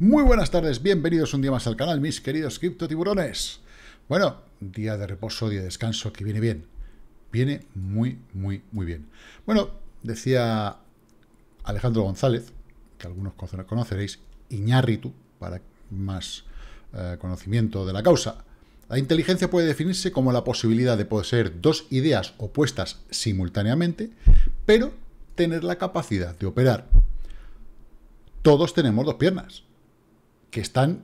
Muy buenas tardes, bienvenidos un día más al canal, mis queridos cripto tiburones. Bueno, día de reposo, día de descanso, que viene bien. Viene muy, muy, muy bien. Bueno, decía Alejandro González, que algunos conoceréis, Iñárritu, para más eh, conocimiento de la causa. La inteligencia puede definirse como la posibilidad de poseer dos ideas opuestas simultáneamente, pero tener la capacidad de operar. Todos tenemos dos piernas que están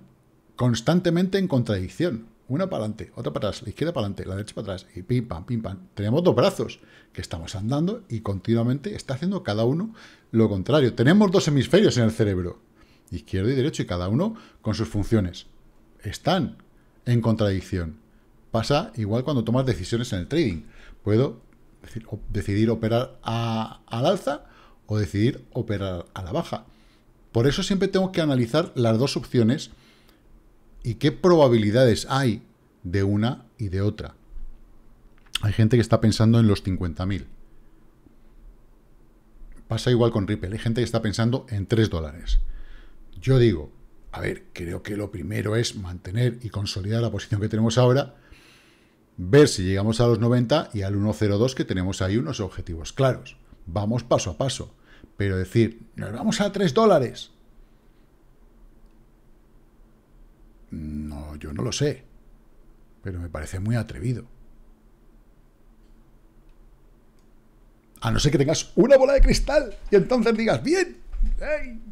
constantemente en contradicción. Una para adelante, otra para atrás, la izquierda para adelante, la derecha para atrás, y pim, pam, pim, pam. Tenemos dos brazos que estamos andando y continuamente está haciendo cada uno lo contrario. Tenemos dos hemisferios en el cerebro, izquierdo y derecho, y cada uno con sus funciones. Están en contradicción. Pasa igual cuando tomas decisiones en el trading. Puedo decidir operar a, al alza o decidir operar a la baja. Por eso siempre tengo que analizar las dos opciones y qué probabilidades hay de una y de otra. Hay gente que está pensando en los 50.000. Pasa igual con Ripple. Hay gente que está pensando en 3 dólares. Yo digo, a ver, creo que lo primero es mantener y consolidar la posición que tenemos ahora, ver si llegamos a los 90 y al 1.02 que tenemos ahí unos objetivos claros. Vamos paso a paso. Pero decir, nos vamos a tres dólares. No, yo no lo sé. Pero me parece muy atrevido. A no ser que tengas una bola de cristal y entonces digas, bien,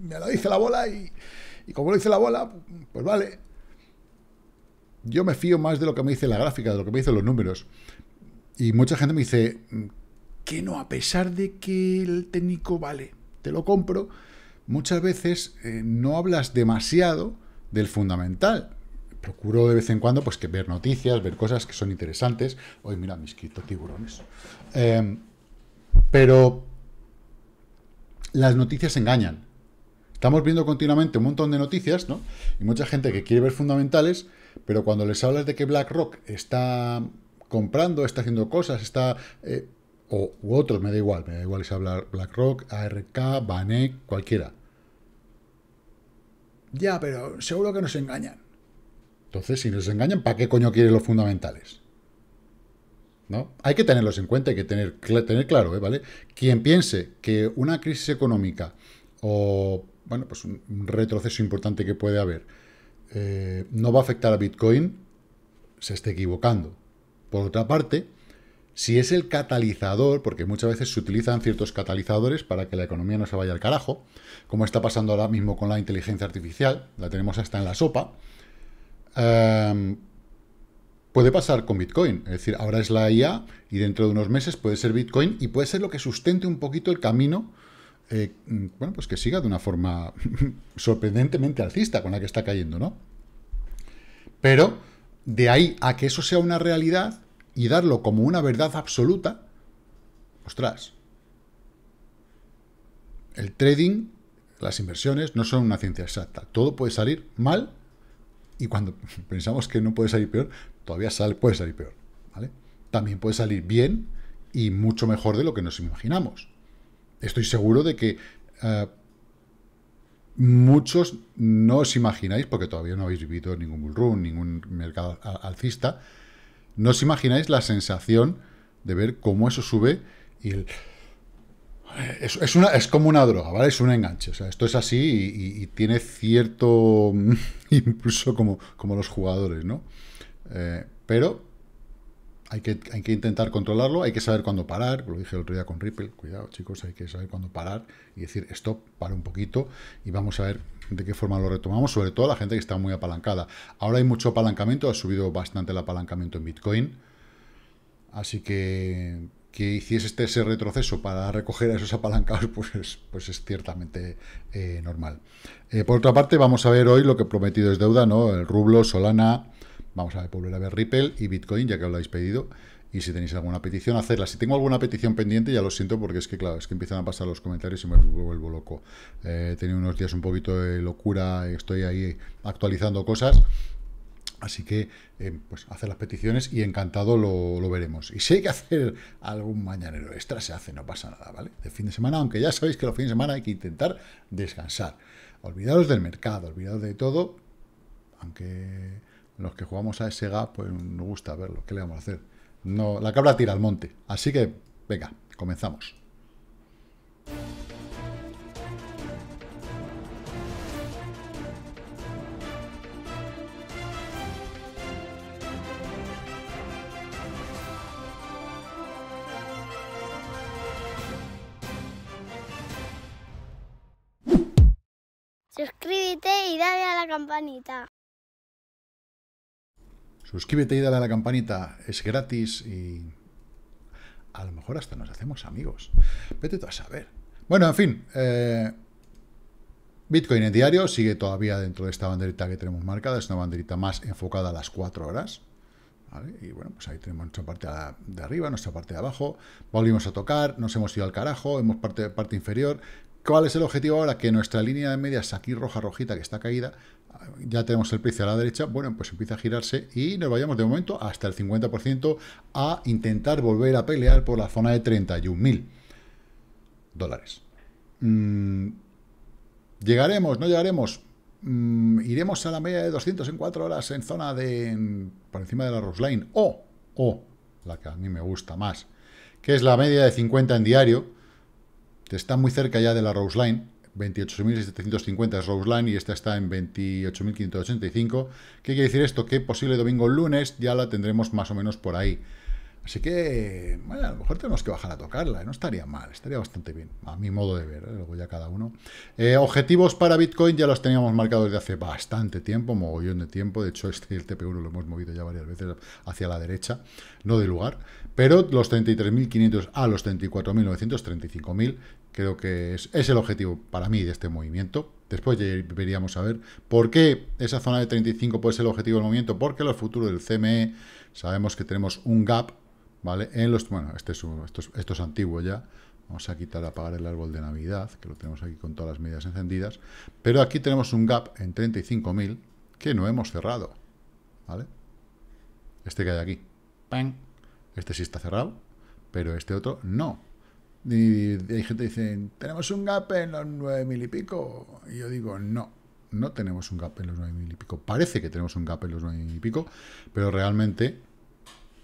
me lo dice la bola y, y como lo dice la bola, pues vale. Yo me fío más de lo que me dice la gráfica, de lo que me dicen los números. Y mucha gente me dice, que no, a pesar de que el técnico vale, te lo compro, muchas veces eh, no hablas demasiado del fundamental. Procuro de vez en cuando pues que ver noticias, ver cosas que son interesantes. Hoy mira, he escrito tiburones. Em, pero las noticias engañan. Estamos viendo continuamente un montón de noticias, ¿no? Y mucha gente que quiere ver fundamentales, pero cuando les hablas de que BlackRock está comprando, está haciendo cosas, está eh, o, otros, me da igual, me da igual si hablar BlackRock, ARK, Banek, cualquiera. Ya, pero seguro que nos engañan. Entonces, si nos engañan, ¿para qué coño quieren los fundamentales? ¿No? Hay que tenerlos en cuenta, hay que tener, tener claro, ¿eh? ¿vale? Quien piense que una crisis económica o, bueno, pues un retroceso importante que puede haber eh, no va a afectar a Bitcoin, se está equivocando. Por otra parte, si es el catalizador, porque muchas veces se utilizan ciertos catalizadores para que la economía no se vaya al carajo, como está pasando ahora mismo con la inteligencia artificial, la tenemos hasta en la sopa, em, puede pasar con Bitcoin. Es decir, ahora es la IA y dentro de unos meses puede ser Bitcoin y puede ser lo que sustente un poquito el camino, eh, bueno, pues que siga de una forma sorprendentemente alcista con la que está cayendo, ¿no? Pero de ahí a que eso sea una realidad, y darlo como una verdad absoluta, ostras, el trading, las inversiones, no son una ciencia exacta. Todo puede salir mal y cuando pensamos que no puede salir peor, todavía puede salir peor. También puede salir bien y mucho mejor de lo que nos imaginamos. Estoy seguro de que eh, muchos no os imagináis, porque todavía no habéis vivido ningún bull run, ningún mercado alcista, no os imagináis la sensación de ver cómo eso sube y es, una, es, como una droga, ¿vale? Es un enganche. O sea, esto es así y, tiene cierto mm, impulso como, como los jugadores, ¿no? Eh, pero hay que, intentar controlarlo, hay que saber cuándo parar, lo dije el otro día con Ripple, cuidado chicos, hay que saber cuándo parar y decir stop, para un poquito y vamos a ver de qué forma lo retomamos, sobre todo la gente que está muy apalancada. Ahora hay mucho apalancamiento, ha subido bastante el apalancamiento en Bitcoin, así que que hiciese este, ese retroceso para recoger a esos apalancados, pues, pues es, ciertamente eh, normal. Eh, por otra parte, vamos a ver hoy lo que prometido es deuda, ¿no? El rublo, Solana, Vamos a volver a ver Ripple y Bitcoin, ya que lo habéis pedido. Y si tenéis alguna petición, hacerla. Si tengo alguna petición pendiente, ya lo siento, porque es que, claro, es que empiezan a pasar los comentarios y me vuelvo loco. he eh, tenido unos días un poquito de locura, estoy ahí actualizando cosas. Así que, eh, pues, hacer las peticiones y encantado lo, lo, veremos. Y si hay que hacer algún mañanero extra, se hace, no pasa nada, ¿vale? De fin de semana, aunque ya sabéis que los fines de semana hay que intentar descansar. Olvidaros del mercado, olvidaros de todo, aunque los que jugamos a gap, pues nos gusta verlo. ¿Qué le vamos a hacer? No, la cabra tira al monte. Así que, venga, comenzamos. Suscríbete y dale a la campanita. Suscríbete y dale a la campanita, es gratis y a lo mejor hasta nos hacemos amigos. Vete tú a saber. Bueno, en fin, eh, Bitcoin en diario sigue todavía dentro de esta banderita que tenemos marcada, es una banderita más enfocada a las 4 horas. Y bueno, pues ahí tenemos nuestra parte de arriba, nuestra parte de abajo, volvimos a tocar, nos hemos ido al carajo, hemos parte, parte inferior, ¿Cuál es el objetivo ahora? Que nuestra línea de medias aquí roja, rojita, que está caída, ya tenemos el precio a la derecha, bueno, pues empieza a girarse y nos vayamos de momento hasta el 50% a intentar volver a pelear por la zona de 31.000 dólares. Mm, ¿Llegaremos? ¿No llegaremos? Mm, ¿Iremos a la media de 200 en 4 horas en zona de... por encima de la Rose Line? O, o, la que a mí me gusta más, que es la media de 50 en diario, este está muy cerca ya de la Rose Line, 28.750 es Rose Line y esta está en 28.585. ¿Qué quiere decir esto? Que posible domingo o lunes ya la tendremos más o menos por ahí. Así que, a lo mejor tenemos que bajar a tocarla, ¿eh? no estaría mal, estaría bastante bien, a mi modo de ver, ¿eh? luego ya cada uno. Eh, objetivos para Bitcoin ya los teníamos marcados desde hace bastante tiempo, mogollón de tiempo, de hecho este el TP1 lo hemos movido ya varias veces hacia la derecha, no de lugar, pero los 33.500 a los 34.900, 35.000, Creo que es, el objetivo para mí de este movimiento. Después ya veríamos a ver por qué esa zona de 35 puede ser el objetivo del movimiento, porque los futuros del CME sabemos que tenemos un gap, ¿vale? En los, bueno, este es esto, es, antiguo ya, Vamos a quitar, a apagar el árbol de Navidad, que lo tenemos aquí con todas las medidas encendidas. Pero aquí tenemos un gap en 35.000 que no hemos cerrado. ¿Vale? Este que hay aquí. Este sí está cerrado, pero este otro no. Y, hay gente que dice, tenemos un gap en los 9.000 y pico. Y yo digo, no, no tenemos un gap en los 9.000 y pico. Parece que tenemos un gap en los 9.000 y pico, pero realmente,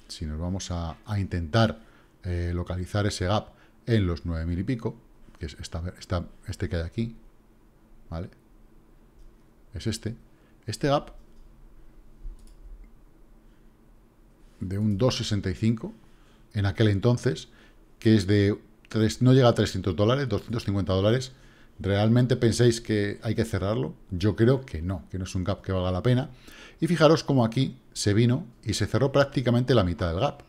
si nos vamos a, a intentar eh, localizar ese gap en los 9.000 y pico, que es esta, este que hay aquí, ¿vale? Es este. Este gap de un 2,65 en aquel entonces, que es de no llega a 300 dólares, 250 dólares, ¿realmente pensáis que hay que cerrarlo? Yo creo que no, que no es un gap que valga la pena. Y fijaros cómo aquí se vino y se cerró prácticamente la mitad del gap,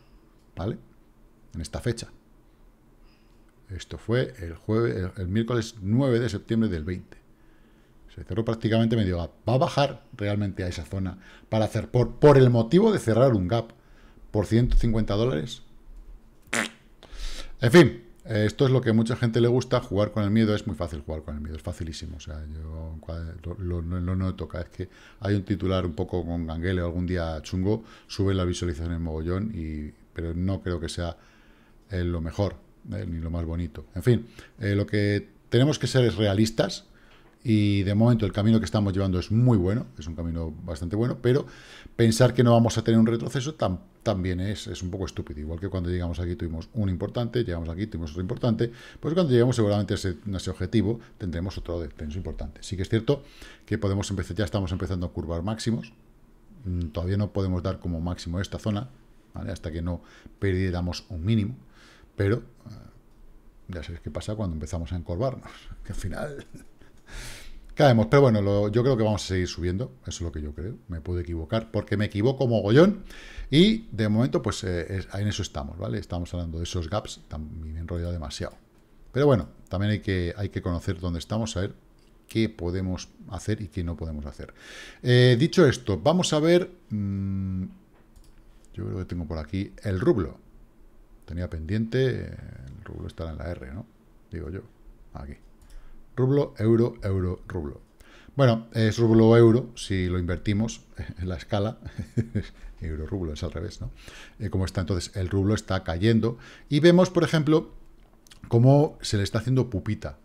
¿vale? En esta fecha. Esto fue el, jueves, el, miércoles 9 de septiembre del 20. Se cerró prácticamente medio gap. ¿Va a bajar realmente a esa zona para hacer por, por el motivo de cerrar un gap por 150 dólares? En fin, eh, esto es lo que a mucha gente le gusta, jugar con el miedo, es muy fácil jugar con el miedo, es facilísimo, o sea, yo lo, no toca, es que hay un titular un poco con ganguele algún día chungo, sube la visualización en mogollón, y, pero no creo que sea eh, lo mejor, eh, ni lo más bonito. En fin, lo que tenemos que ser es realistas, y de momento el camino que estamos llevando es muy bueno, es un camino bastante bueno, pero pensar que no vamos a tener un retroceso también es, un poco estúpido. Igual que cuando llegamos aquí tuvimos un importante, llegamos aquí tuvimos otro importante, pues cuando llegamos seguramente a ese, objetivo tendremos otro descenso importante. Sí que es cierto que podemos empezar, ya estamos empezando a curvar máximos, mm, todavía no podemos dar como máximo esta zona, ¿vale? hasta que no perdiéramos un mínimo, pero... Eh, ya sabéis qué pasa cuando empezamos a encorvarnos, que al final Caemos, pero bueno, yo creo que vamos a seguir subiendo, eso es lo que yo creo, me puedo equivocar, porque me equivoco mogollón, y de momento, pues ahí eh, en eso estamos, ¿vale? Estamos hablando de esos gaps, también me enrollado demasiado. Pero bueno, también hay que, hay que conocer dónde estamos, a ver qué podemos hacer y qué no podemos hacer. Eh, dicho esto, vamos a ver... Mm, yo creo que tengo por aquí el rublo. Tenía pendiente, eh, el rublo estará en la R, ¿no? Digo yo, aquí. Rublo, euro, euro, rublo. Bueno, es rublo-euro, si lo invertimos en la escala, euro-rublo es al revés, ¿no? Eh, como está entonces, el rublo está cayendo y vemos, por ejemplo, cómo se le está haciendo pupita,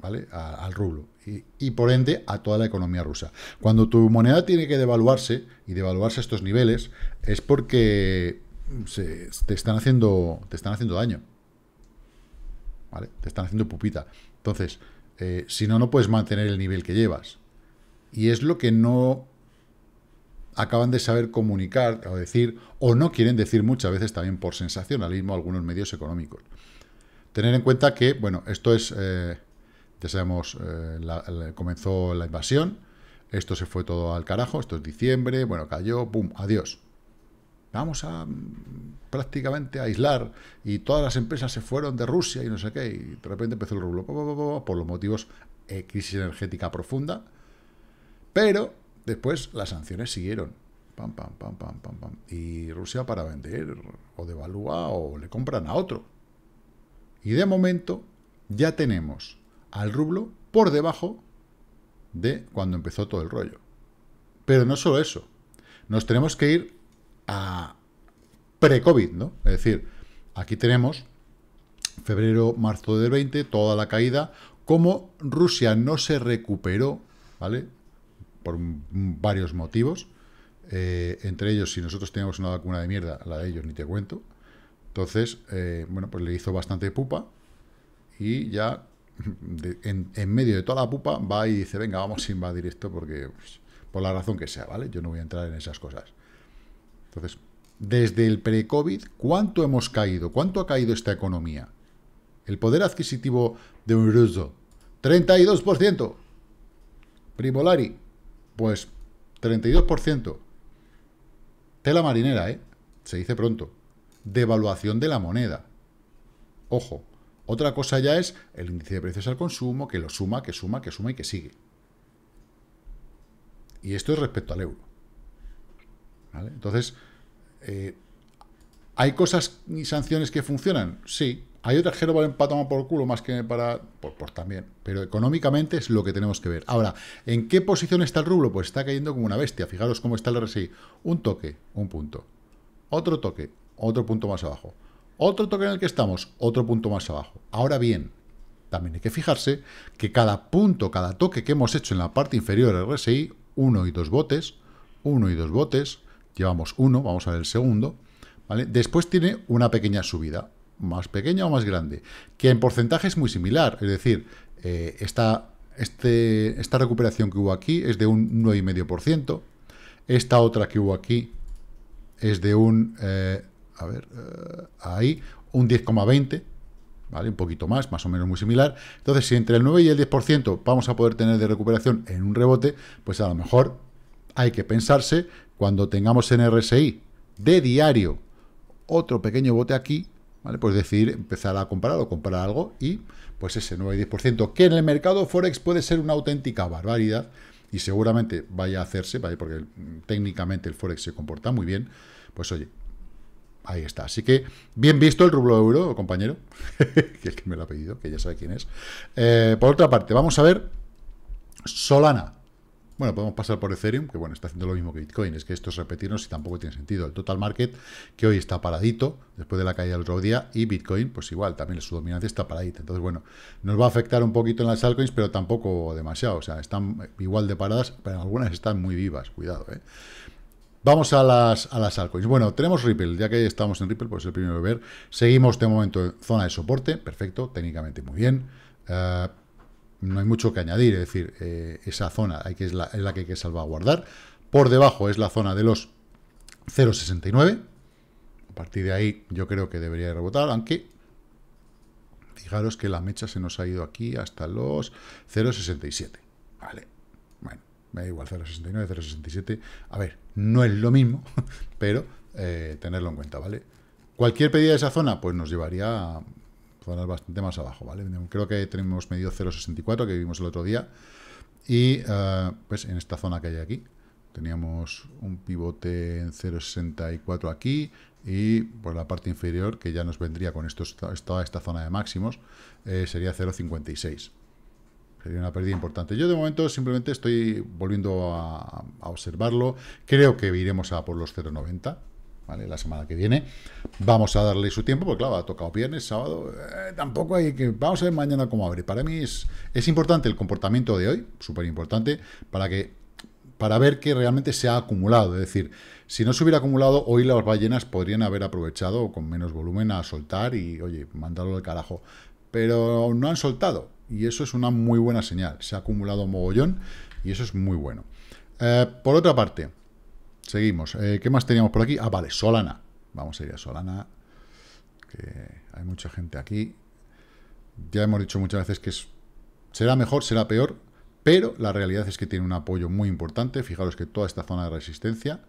¿vale? al rublo y, por ende a toda la economía rusa. Cuando tu moneda tiene que devaluarse y devaluarse a estos niveles es porque te, están haciendo, te están haciendo daño, ¿vale? Te están haciendo pupita. Entonces, eh, si no, no puedes mantener el nivel que llevas. Y es lo que no acaban de saber comunicar o decir, o no quieren decir muchas veces también por sensacionalismo algunos medios económicos. Tener en cuenta que, bueno, esto es, eh, ya sabemos, eh, comenzó la invasión, esto se fue todo al carajo, esto es diciembre, bueno, cayó, pum, adiós vamos a mm, prácticamente aislar y todas las empresas se fueron de Rusia y no sé qué, y de repente empezó el rublo por los motivos eh, crisis energética profunda, pero después las sanciones siguieron. Pam, pam, pam, pam, pam, Y Rusia para vender o devalúa o le compran a otro. Y de momento ya tenemos al rublo por debajo de cuando empezó todo el rollo. Pero no solo eso. Nos tenemos que ir a pre-COVID, ¿no? Es decir, aquí tenemos febrero, marzo del 20, toda la caída, como Rusia no se recuperó, ¿vale? Por varios motivos, eh, entre ellos, si nosotros teníamos una vacuna de mierda, la de ellos ni te cuento, entonces, eh, bueno, pues le hizo bastante pupa y ya en, medio de toda la pupa va y dice, venga, vamos a invadir esto porque, pues, por la razón que sea, ¿vale? Yo no voy a entrar en esas cosas. Entonces, desde el pre-COVID, ¿cuánto hemos caído? ¿Cuánto ha caído esta economía? El poder adquisitivo de un ruso, 32%. Primolari, pues 32%. Tela marinera, ¿eh? Se dice pronto. Devaluación de la moneda. Ojo, otra cosa ya es el índice de precios al consumo, que lo suma, que suma, que suma y que sigue. Y esto es respecto al euro. Entonces, eh, ¿hay cosas y sanciones que funcionan? Sí. ¿Hay otras que no valen para por culo más que para...? pues también. Pero económicamente es lo que tenemos que ver. Ahora, ¿en qué posición está el rublo? Pues está cayendo como una bestia. Fijaros cómo está el RSI. Un toque, un punto. Otro toque, otro punto más abajo. Otro toque en el que estamos, otro punto más abajo. Ahora bien, también hay que fijarse que cada punto, cada toque que hemos hecho en la parte inferior del RSI, uno y dos botes, uno y dos botes, Llevamos uno, vamos a ver el segundo. ¿vale? Después tiene una pequeña subida, más pequeña o más grande, que en porcentaje es muy similar. Es decir, eh, esta, este, esta recuperación que hubo aquí es de un 9,5%. Esta otra que hubo aquí es de un... Eh, a ver, eh, ahí, un 10,20%. ¿Vale? Un poquito más, más o menos muy similar. Entonces, si entre el 9 y el 10% vamos a poder tener de recuperación en un rebote, pues a lo mejor hay que pensarse cuando tengamos en RSI de diario otro pequeño bote aquí, ¿vale? Pues decidir empezar a comprar o comprar algo y pues ese 9 10%, que en el mercado Forex puede ser una auténtica barbaridad y seguramente vaya a hacerse, Porque técnicamente el Forex se comporta muy bien, pues oye, ahí está. Así que, bien visto el rublo euro, compañero, que es que me lo ha pedido, que ya sabe quién es. Eh, por otra parte, vamos a ver Solana. Bueno, podemos pasar por Ethereum, que bueno, está haciendo lo mismo que Bitcoin. Es que esto es repetirnos y tampoco tiene sentido. El total market, que hoy está paradito, después de la caída del otro día, y Bitcoin, pues igual, también su dominancia está paradita. Entonces, bueno, nos va a afectar un poquito en las altcoins, pero tampoco demasiado. O sea, están igual de paradas, pero algunas están muy vivas, cuidado, ¿eh? Vamos a las, a altcoins. Bueno, tenemos Ripple, ya que estamos en Ripple, pues el primero de ver. Seguimos de momento en zona de soporte, perfecto, técnicamente muy bien. Eh, no hay mucho que añadir, es decir, eh, esa zona hay que, es, la, la que hay que salvaguardar. Por debajo es la zona de los 0,69. A partir de ahí yo creo que debería rebotar, aunque fijaros que la mecha se nos ha ido aquí hasta los 0,67. Vale, bueno, me da igual 0,69, 0,67. A ver, no es lo mismo, pero eh, tenerlo en cuenta, ¿vale? Cualquier pedida de esa zona, pues nos llevaría bastante más abajo, ¿vale? Creo que tenemos medido 0.64 que vimos el otro día y eh, pues en esta zona que hay aquí teníamos un pivote en 0.64 aquí y por la parte inferior que ya nos vendría con esto esta zona de máximos eh, sería 0.56 sería una pérdida importante. Yo de momento simplemente estoy volviendo a, a, observarlo. Creo que iremos a por los 0.90. La semana que viene. Vamos a darle su tiempo, porque claro, ha tocado viernes, sábado, eh, tampoco hay que... Vamos a ver mañana cómo abre. Para mí es, es importante el comportamiento de hoy, súper importante, para que para ver que realmente se ha acumulado. Es decir, si no se hubiera acumulado, hoy las ballenas podrían haber aprovechado con menos volumen a soltar y, oye, mandarlo al carajo. Pero no han soltado y eso es una muy buena señal. Se ha acumulado mogollón y eso es muy bueno. Eh, por otra parte, Seguimos. Eh, ¿Qué más teníamos por aquí? Ah, vale, Solana. Vamos a ir a Solana, hay mucha gente aquí. Ya hemos dicho muchas veces que será mejor, será peor, pero la realidad es que tiene un apoyo muy importante. Fijaros que toda esta zona de resistencia,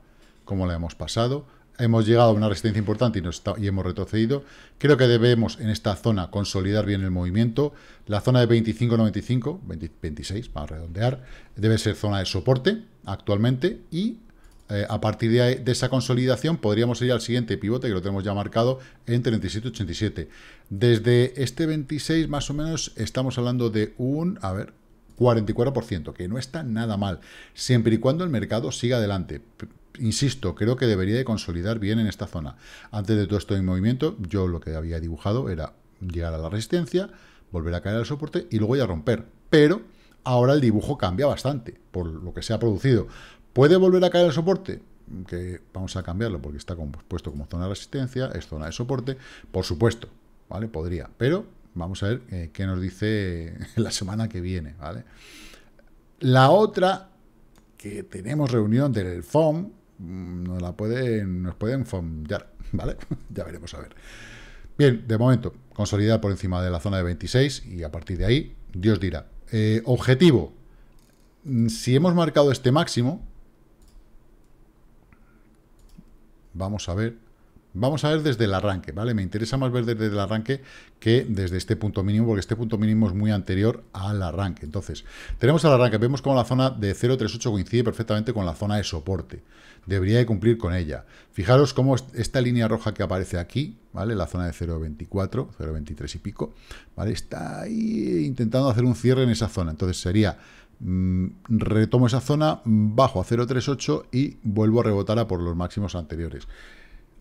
como la hemos pasado, hemos llegado a una resistencia importante y, y hemos retrocedido. Creo que debemos en esta zona consolidar bien el movimiento. La zona de 25-95, 26, para redondear, debe ser zona de soporte actualmente y eh, a partir de, esa consolidación podríamos ir al siguiente pivote, que lo tenemos ya marcado, en 37.87. Desde este 26 más o menos estamos hablando de un, a ver, 44%, que no está nada mal, siempre y cuando el mercado siga adelante. Insisto, creo que debería de consolidar bien en esta zona. Antes de todo esto en movimiento, yo lo que había dibujado era llegar a la resistencia, volver a caer al soporte y luego ya romper. Pero ahora el dibujo cambia bastante por lo que se ha producido. ¿Puede volver a caer el soporte? Que vamos a cambiarlo porque está puesto como zona de resistencia, es zona de soporte, por supuesto, ¿vale? Podría, pero vamos a ver eh, qué nos dice la semana que viene, ¿vale? La otra, que tenemos reunión del FOM, mm, nos la pueden, nos pueden FOMyar, ¿vale? ya veremos a ver. Bien, de momento, consolidar por encima de la zona de 26 y a partir de ahí, Dios dirá. Eh, objetivo, mm, si hemos marcado este máximo, Vamos a ver. Vamos a ver desde el arranque, ¿vale? Me interesa más ver desde el arranque que desde este punto mínimo, porque este punto mínimo es muy anterior al arranque. Entonces, tenemos al arranque, vemos cómo la zona de 0.38 coincide perfectamente con la zona de soporte. Debería de cumplir con ella. Fijaros cómo esta línea roja que aparece aquí, ¿vale? La zona de 0.24, 0.23 y pico, ¿vale? Está ahí intentando hacer un cierre en esa zona. Entonces sería Mm, retomo esa zona, bajo a 0.38 y vuelvo a rebotar a por los máximos anteriores.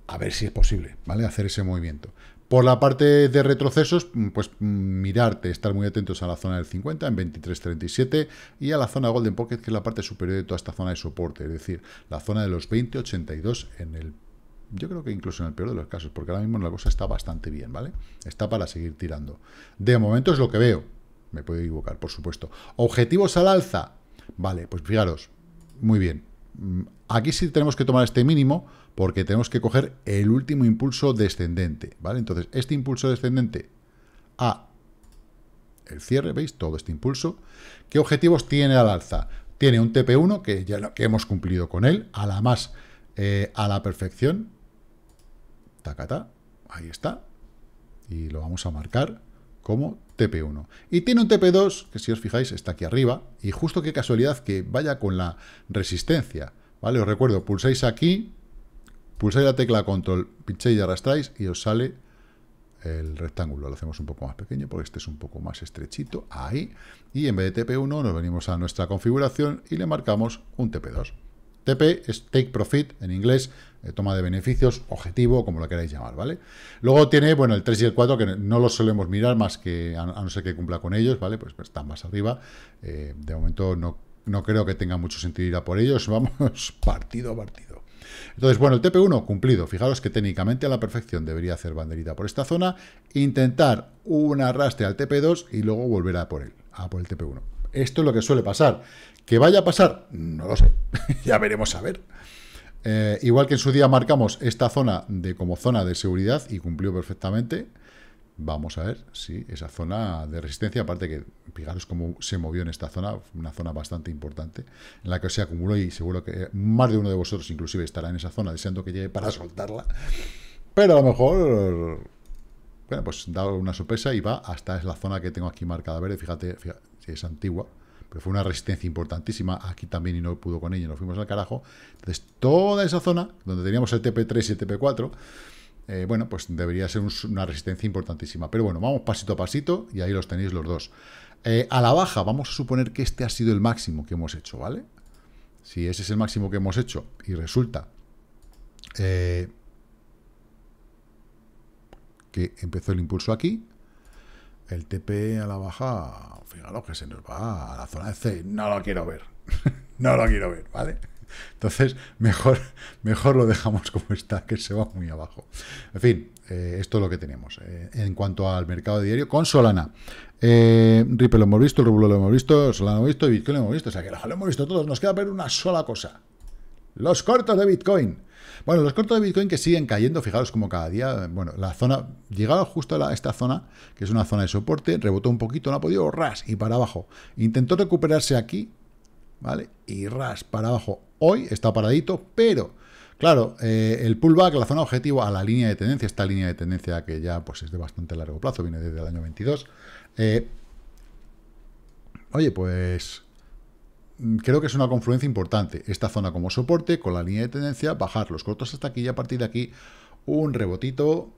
A ver si es posible, ¿vale? Hacer ese movimiento. Por la parte de retrocesos, mm, pues mm, mirarte, estar muy atentos a la zona del 50 en 23.37 y a la zona Golden Pocket, que es la parte superior de toda esta zona de soporte, es decir, la zona de los 20.82 en el yo creo que incluso en el peor de los casos, porque ahora mismo la cosa está bastante bien, ¿vale? Está para seguir tirando. De momento es lo que veo, me puedo equivocar, por supuesto. ¿Objetivos al alza? Vale, pues fijaros. Muy bien. Mm, aquí sí tenemos que tomar este mínimo porque tenemos que coger el último impulso descendente, ¿vale? Entonces, este impulso descendente a el cierre, ¿veis? Todo este impulso. ¿Qué objetivos tiene al alza? Tiene un TP1, que ya lo que hemos cumplido con él, a la más, eh, a la perfección. Tacata, ahí está. Y lo vamos a marcar como TP1. Y tiene un TP2, que si os fijáis está aquí arriba, y justo qué casualidad que vaya con la resistencia, ¿vale? Os recuerdo, pulsáis aquí, pulsáis la tecla control, pincháis y arrastráis y os sale el rectángulo. Lo hacemos un poco más pequeño porque este es un poco más estrechito, ahí. Y en vez de TP1 nos venimos a nuestra configuración y le marcamos un TP2. TP es Take Profit en inglés, eh, toma de beneficios, objetivo, como lo queráis llamar, ¿vale? Luego tiene, bueno, el 3 y el 4, que no los solemos mirar más que a, no ser que cumpla con ellos, ¿vale? Pues, pues están más arriba. Eh, de momento no, no creo que tenga mucho sentido ir a por ellos. Vamos partido a partido. Entonces, bueno, el TP1 cumplido. Fijaros que técnicamente a la perfección debería hacer banderita por esta zona, intentar un arrastre al TP2 y luego volver a por él, a por el TP1. Esto es lo que suele pasar. ¿Que vaya a pasar? No lo sé. ya veremos a ver. Eh, igual que en su día marcamos esta zona de, como zona de seguridad y cumplió perfectamente. Vamos a ver si esa zona de resistencia, aparte que fijaros cómo se movió en esta zona, una zona bastante importante, en la que se acumuló y seguro que más de uno de vosotros inclusive estará en esa zona deseando que llegue para soltarla. Pero a lo mejor bueno, pues da una sorpresa y va hasta la zona que tengo aquí marcada verde, fíjate, fíjate, es antigua, pero fue una resistencia importantísima aquí también y no pudo con ella, nos fuimos al carajo. Entonces, toda esa zona donde teníamos el TP3 y el TP4, eh, bueno, pues debería ser una resistencia importantísima. Pero bueno, vamos pasito a pasito y ahí los tenéis los dos. Eh, a la baja, vamos a suponer que este ha sido el máximo que hemos hecho, ¿vale? Si ese es el máximo que hemos hecho y resulta eh, que empezó el impulso aquí. El TP a la baja, fíjalo que se nos va a la zona de C. No lo quiero ver. no lo quiero ver, ¿vale? Entonces, mejor, mejor lo dejamos como está, que se va muy abajo. En fin, eh, esto es lo que tenemos. Eh, en cuanto al mercado diario, con Solana. Eh, Ripple lo hemos visto, el rublo lo hemos visto, Solana lo hemos visto y Bitcoin lo hemos visto. O sea que lo hemos visto todos. Nos queda ver una sola cosa. Los cortos de Bitcoin. Bueno, los cortos de Bitcoin que siguen cayendo, fijaros como cada día, bueno, la zona, llegaba justo a esta zona, que es una zona de soporte, rebotó un poquito, no ha podido, ras, y para abajo. Intentó recuperarse aquí, ¿vale? Y ras, para abajo. Hoy está paradito, pero... Claro, eh, el pullback, la zona objetivo a la línea de tendencia, esta línea de tendencia que ya pues, es de bastante largo plazo, viene desde el año 22. Eh, oye, pues Mm, creo que es una confluencia importante. Esta zona como soporte, con la línea de tendencia, bajar los cortos hasta aquí y a partir de aquí un rebotito.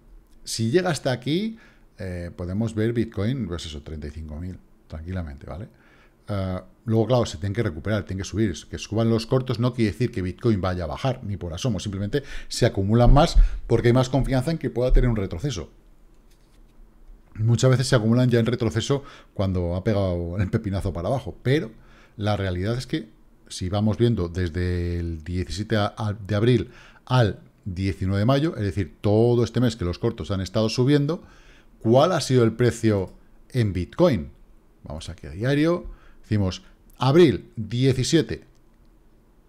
Si llega hasta aquí, eh, podemos ver Bitcoin, pues eso, 35.000, tranquilamente, ¿vale? Eh, luego, claro, se tiene que recuperar, tiene que subir. Que suban los cortos no quiere decir que Bitcoin vaya a bajar, ni por asomo. Simplemente se acumulan más porque hay más confianza en que pueda tener un retroceso. Muchas veces se acumulan ya en retroceso cuando ha pegado el pepinazo para abajo, pero la realidad es que si vamos viendo desde el 17 de abril al 19 de mayo, es decir, todo este mes que los cortos han estado subiendo, ¿cuál ha sido el precio en Bitcoin? Vamos aquí a diario, decimos abril 17.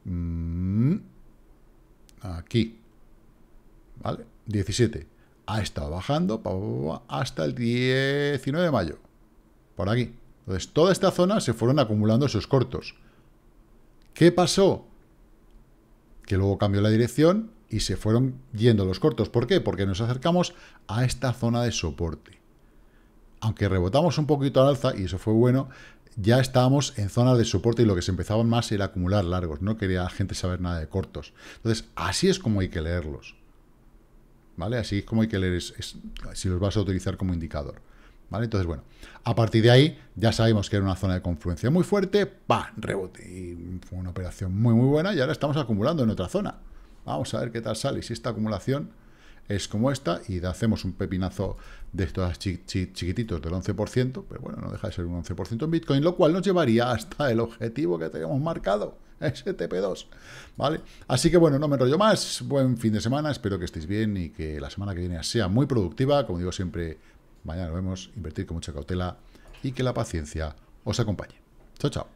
Mm, aquí. ¿Vale? 17. Ha estado bajando hasta el 19 de mayo. Por aquí. Entonces, toda esta zona se fueron acumulando esos cortos. ¿Qué pasó? Que luego cambió la dirección y se fueron yendo los cortos. ¿Por qué? Porque nos acercamos a esta zona de soporte. Aunque rebotamos un poquito al alza, y eso fue bueno, ya estábamos en zona de soporte y lo que se empezaban más era acumular largos. No quería la gente saber nada de cortos. Entonces, así es como hay que leerlos. ¿Vale? Así es como hay que leer si los vas a utilizar como indicador. Entonces, bueno, a partir de ahí ya sabemos que era una zona de confluencia muy fuerte, ¡pam!, rebote, y fue una operación muy, muy buena y ahora estamos acumulando en otra zona. Vamos a ver qué tal sale y si esta acumulación es como esta y hacemos un pepinazo de estos chiquititos del 11%, pero bueno, no deja de ser un 11% en Bitcoin, lo cual nos llevaría hasta el objetivo que teníamos marcado, ese tp 2 ¿vale? Así que bueno, no me enrollo más, buen fin de semana, espero que estéis bien y que la semana que viene sea muy productiva, como digo siempre, Mañana nos vemos, invertir con mucha cautela y que la paciencia os acompañe. Chao, chao.